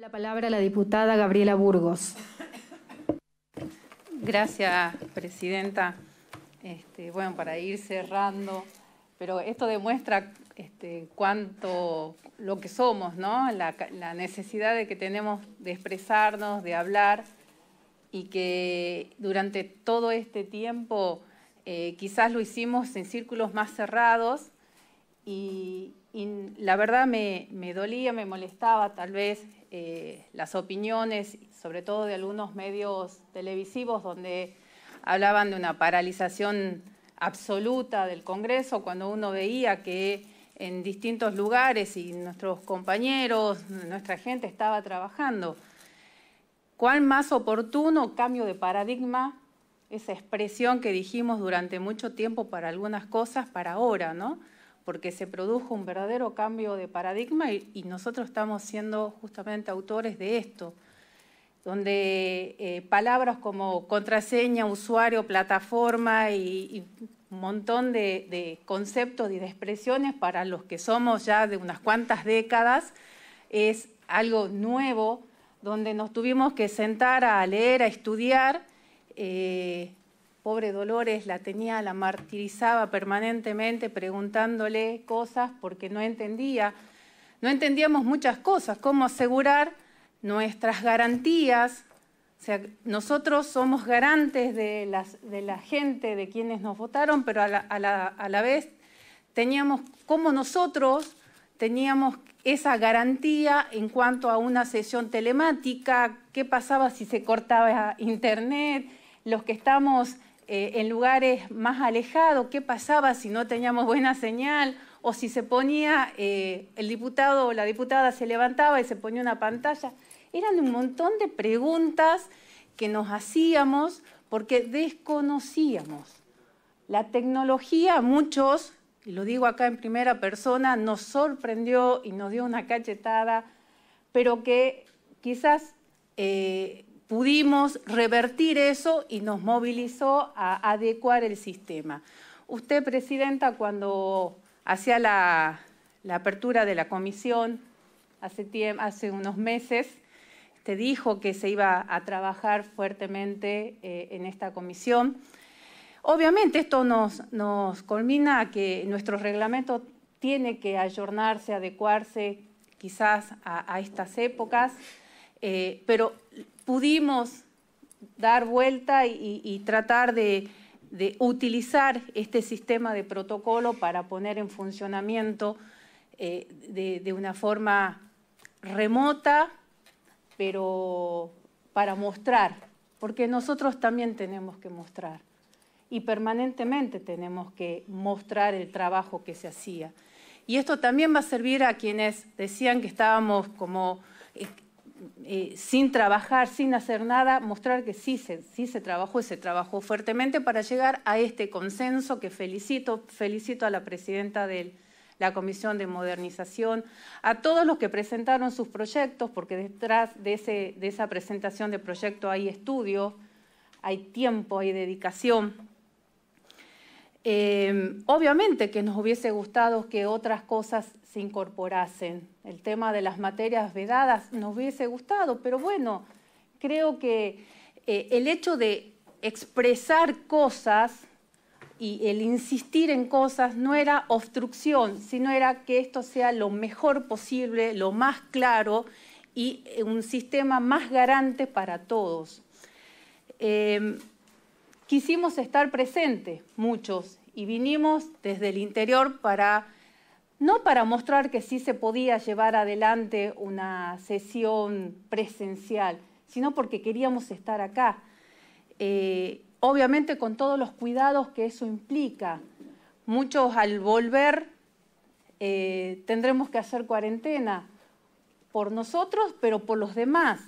La palabra a la diputada Gabriela Burgos. Gracias, Presidenta. Este, bueno, para ir cerrando, pero esto demuestra este, cuánto lo que somos, ¿no? La, la, necesidad de que tenemos de expresarnos, de hablar y que durante todo este tiempo eh, quizás lo hicimos en círculos más cerrados y, la verdad me, dolía, me molestaba tal vez eh, las opiniones, sobre todo de algunos medios televisivos donde hablaban de una paralización absoluta del Congreso, cuando uno veía que en distintos lugares y nuestros compañeros, nuestra gente estaba trabajando. ¿Cuál más oportuno cambio de paradigma, esa expresión que dijimos durante mucho tiempo para algunas cosas, para ahora, ¿no? porque se produjo un verdadero cambio de paradigma y, nosotros estamos siendo justamente autores de esto, donde eh, palabras como contraseña, usuario, plataforma y, un montón de, conceptos y de expresiones para los que somos ya de unas cuantas décadas, es algo nuevo, donde nos tuvimos que sentar a leer, a estudiar. Eh, Pobre Dolores la tenía, la martirizaba permanentemente preguntándole cosas porque no entendía. No entendíamos muchas cosas, cómo asegurar nuestras garantías. O sea, nosotros somos garantes de, las, de la gente, de quienes nos votaron, pero a la, a la vez teníamos, como nosotros teníamos esa garantía en cuanto a una sesión telemática, qué pasaba si se cortaba internet, los que estamos eh, en lugares más alejados, qué pasaba si no teníamos buena señal o si se ponía, eh, el diputado o la diputada se levantaba y se ponía una pantalla. Eran un montón de preguntas que nos hacíamos porque desconocíamos. La tecnología, muchos, y lo digo acá en primera persona, nos sorprendió y nos dio una cachetada, pero que quizás eh, pudimos revertir eso y nos movilizó a adecuar el sistema. Usted, Presidenta, cuando hacía la, apertura de la comisión hace, unos meses, te dijo que se iba a trabajar fuertemente eh, en esta comisión. Obviamente esto nos, nos culmina a que nuestro reglamento tiene que ayornarse, adecuarse quizás a, estas épocas, eh, pero pudimos dar vuelta y, tratar de, utilizar este sistema de protocolo para poner en funcionamiento eh, de una forma remota, pero para mostrar, porque nosotros también tenemos que mostrar y permanentemente tenemos que mostrar el trabajo que se hacía. Y esto también va a servir a quienes decían que estábamos como eh, eh, sin trabajar, sin hacer nada, mostrar que sí se, trabajó y se trabajó fuertemente para llegar a este consenso que felicito, felicito a la presidenta de la Comisión de Modernización, a todos los que presentaron sus proyectos, porque detrás de, de esa presentación de proyecto hay estudio, hay tiempo, hay dedicación. Em, obviamente que nos hubiese gustado que otras cosas se incorporasen. El tema de las materias vedadas nos hubiese gustado, pero bueno, creo que eh, el hecho de expresar cosas y el insistir en cosas no era obstrucción, sino era que esto sea lo mejor posible, lo más claro y un sistema más garante para todos. Em, quisimos estar presentes, muchos, y vinimos desde el interior para, no para mostrar que sí se podía llevar adelante una sesión presencial, sino porque queríamos estar acá. Eh, obviamente con todos los cuidados que eso implica. Muchos al volver eh, tendremos que hacer cuarentena por nosotros, pero por los demás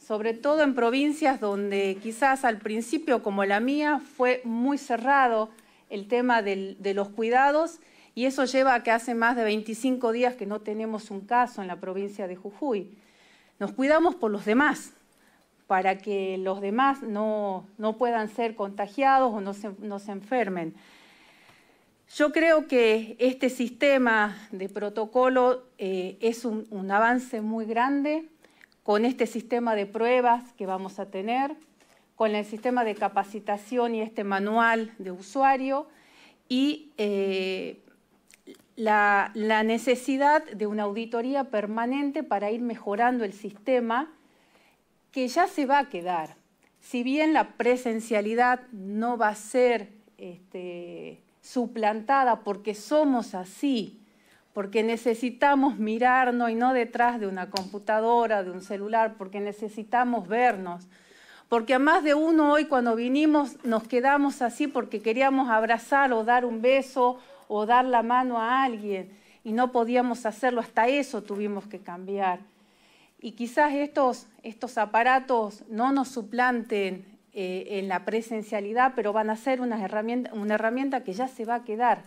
sobre todo en provincias donde quizás al principio, como la mía, fue muy cerrado el tema de los cuidados y eso lleva a que hace más de 25 días que no tenemos un caso en la provincia de Jujuy. Nos cuidamos por los demás, para que los demás no, puedan ser contagiados o no se, enfermen. Yo creo que este sistema de protocolo eh, es un avance muy grande, con este sistema de pruebas que vamos a tener, con el sistema de capacitación y este manual de usuario y eh, la, necesidad de una auditoría permanente para ir mejorando el sistema que ya se va a quedar. Si bien la presencialidad no va a ser este, suplantada porque somos así porque necesitamos mirarnos y no detrás de una computadora, de un celular, porque necesitamos vernos. Porque a más de uno hoy cuando vinimos nos quedamos así porque queríamos abrazar o dar un beso o dar la mano a alguien y no podíamos hacerlo, hasta eso tuvimos que cambiar. Y quizás estos, estos aparatos no nos suplanten eh, en la presencialidad, pero van a ser una herramienta que ya se va a quedar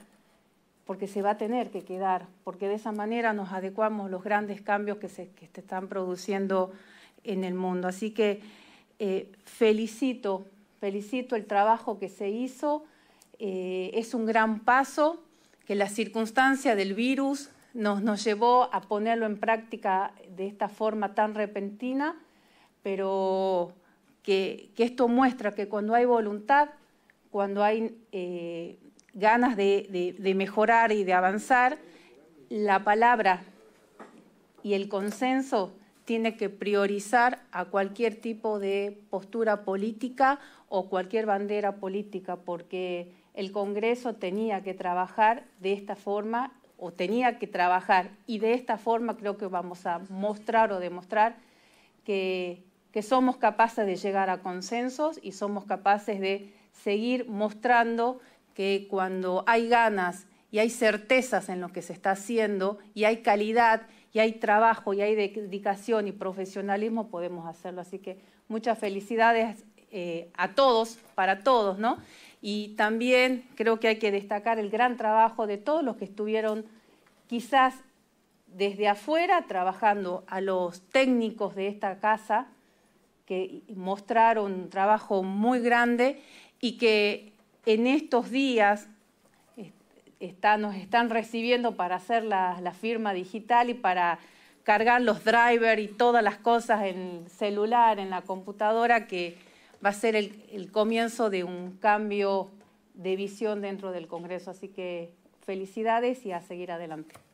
porque se va a tener que quedar, porque de esa manera nos adecuamos los grandes cambios que se, están produciendo en el mundo. Así que eh, felicito, felicito el trabajo que se hizo. Eh, es un gran paso que la circunstancia del virus nos, llevó a ponerlo en práctica de esta forma tan repentina, pero que, esto muestra que cuando hay voluntad, cuando hay eh, ganas de, mejorar y de avanzar, la palabra y el consenso tiene que priorizar a cualquier tipo de postura política o cualquier bandera política, porque el Congreso tenía que trabajar de esta forma o tenía que trabajar y de esta forma creo que vamos a mostrar o demostrar que somos capaces de llegar a consensos y somos capaces de seguir mostrando que cuando hay ganas y hay certezas en lo que se está haciendo y hay calidad y hay trabajo y hay dedicación y profesionalismo, podemos hacerlo. Así que muchas felicidades eh, a todos, para todos, ¿no? Y también creo que hay que destacar el gran trabajo de todos los que estuvieron quizás desde afuera trabajando, a los técnicos de esta casa que mostraron un trabajo muy grande y que en estos días eh, nos están recibiendo para hacer la, firma digital y para cargar los drivers y todas las cosas en el celular, en la computadora, que va a ser el, comienzo de un cambio de visión dentro del Congreso. Así que felicidades y a seguir adelante.